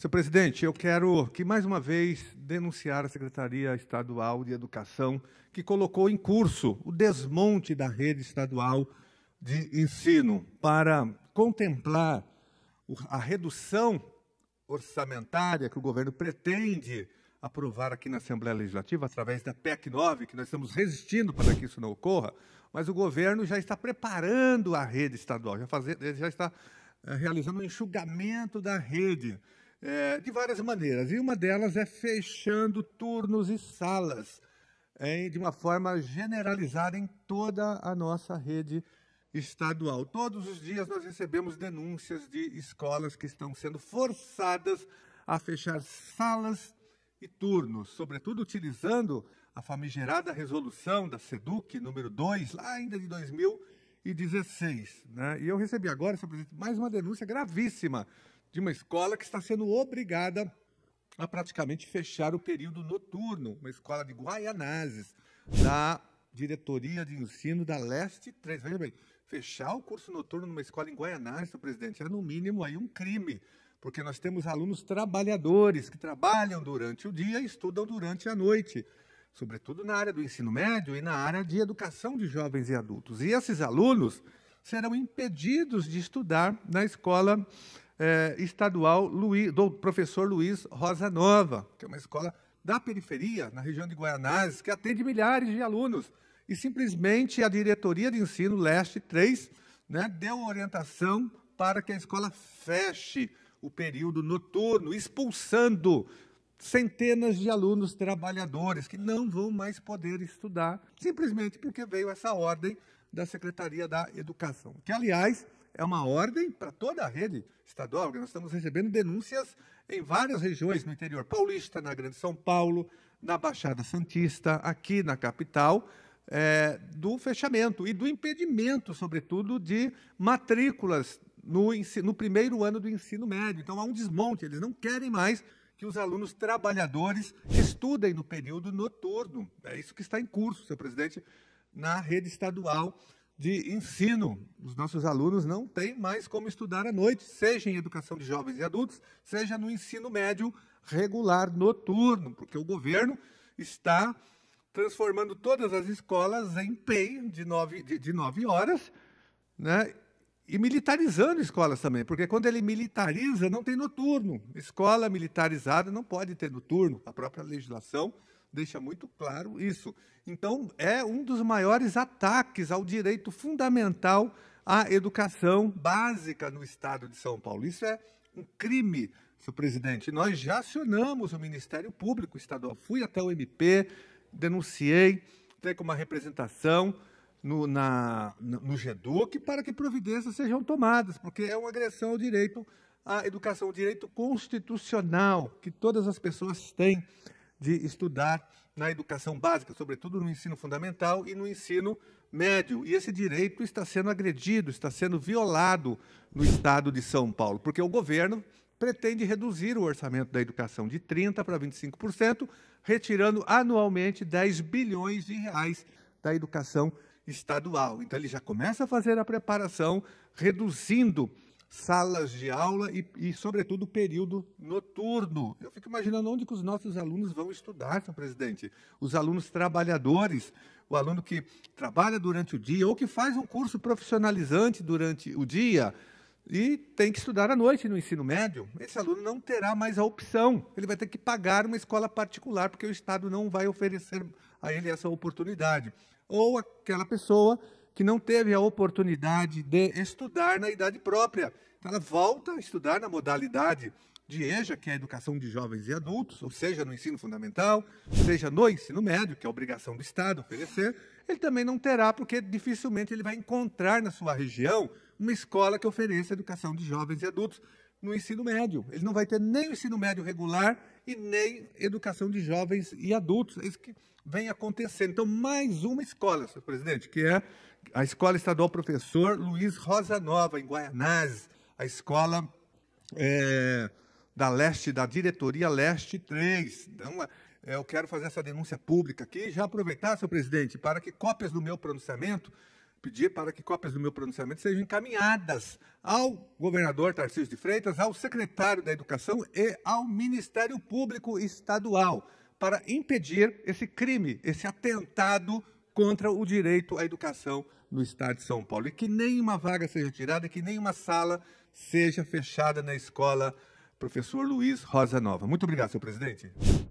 Senhor presidente, eu quero que mais uma vez denunciar a Secretaria Estadual de Educação, que colocou em curso o desmonte da rede estadual de ensino para contemplar a redução orçamentária que o governo pretende aprovar aqui na Assembleia Legislativa através da PEC 9, que nós estamos resistindo para que isso não ocorra, mas o governo já está preparando a rede estadual, já, fazer, já está eh, realizando um enxugamento da rede é, de várias maneiras. E uma delas é fechando turnos e salas de uma forma generalizada em toda a nossa rede estadual. Todos os dias nós recebemos denúncias de escolas que estão sendo forçadas a fechar salas e turnos, sobretudo utilizando a famigerada resolução da SEDUC número 2, lá ainda de 2016. Né? E eu recebi agora, senhor presidente, mais uma denúncia gravíssima de uma escola que está sendo obrigada a praticamente fechar o período noturno, uma escola de Guaianazes, da diretoria de ensino da Leste 3. Veja bem, fechar o curso noturno numa escola em Guaianazes, presidente, é no mínimo aí um crime, porque nós temos alunos trabalhadores que trabalham durante o dia e estudam durante a noite, sobretudo na área do ensino médio e na área de educação de jovens e adultos. E esses alunos serão impedidos de estudar na escola é, estadual Luiz, do professor Luiz Rosa Nova, que é uma escola da periferia, na região de Guaianazes, que atende milhares de alunos. E simplesmente a diretoria de ensino Leste 3 né, deu orientação para que a escola feche o período noturno, expulsando centenas de alunos trabalhadores que não vão mais poder estudar, simplesmente porque veio essa ordem da Secretaria da Educação. Que, aliás, é uma ordem para toda a rede estadual, porque nós estamos recebendo denúncias em várias regiões no interior paulista, na Grande São Paulo, na Baixada Santista, aqui na capital, é, do fechamento e do impedimento, sobretudo, de matrículas no, ensino, no primeiro ano do ensino médio. Então há um desmonte, eles não querem mais que os alunos trabalhadores estudem no período noturno. É isso que está em curso, senhor presidente, na rede estadual de ensino. Os nossos alunos não têm mais como estudar à noite, seja em educação de jovens e adultos, seja no ensino médio regular noturno, porque o governo está transformando todas as escolas em PEI de nove, de, de nove horas, né? e militarizando escolas também, porque quando ele militariza, não tem noturno. Escola militarizada não pode ter noturno, a própria legislação deixa muito claro isso. Então, é um dos maiores ataques ao direito fundamental à educação básica no estado de São Paulo. Isso é um crime, senhor presidente. Nós já acionamos o Ministério Público Estadual. Fui até o MP, denunciei, entrei com uma representação no, na, no GEDUC para que providências sejam tomadas, porque é uma agressão ao direito à educação, o direito constitucional que todas as pessoas têm de estudar na educação básica, sobretudo no ensino fundamental e no ensino médio. E esse direito está sendo agredido, está sendo violado no estado de São Paulo, porque o governo pretende reduzir o orçamento da educação de 30% para 25%, retirando anualmente 10 bilhões de reais da educação estadual. Então, ele já começa a fazer a preparação, reduzindo salas de aula e, e sobretudo, o período noturno. Eu fico imaginando onde que os nossos alunos vão estudar, senhor presidente. Os alunos trabalhadores, o aluno que trabalha durante o dia ou que faz um curso profissionalizante durante o dia e tem que estudar à noite no ensino médio, esse aluno não terá mais a opção. Ele vai ter que pagar uma escola particular, porque o Estado não vai oferecer a ele essa oportunidade. Ou aquela pessoa que não teve a oportunidade de estudar na idade própria. Então, ela volta a estudar na modalidade de EJA, que é a Educação de Jovens e Adultos, ou seja, no ensino fundamental, seja no ensino médio, que é a obrigação do Estado oferecer, ele também não terá, porque dificilmente ele vai encontrar na sua região uma escola que ofereça educação de jovens e adultos, no ensino médio. Ele não vai ter nem o ensino médio regular e nem educação de jovens e adultos. É isso que vem acontecendo. Então, mais uma escola, senhor presidente, que é a Escola Estadual Professor Luiz Rosa Nova, em Guaianazes, a escola é, da Leste, da Diretoria Leste 3. Então, é, eu quero fazer essa denúncia pública aqui e já aproveitar, senhor presidente, para que cópias do meu pronunciamento pedir para que cópias do meu pronunciamento sejam encaminhadas ao governador Tarcísio de Freitas, ao secretário da Educação e ao Ministério Público Estadual, para impedir esse crime, esse atentado contra o direito à educação no estado de São Paulo. E que nenhuma vaga seja tirada, que nenhuma sala seja fechada na escola. Professor Luiz Rosa Nova. Muito obrigado, senhor presidente.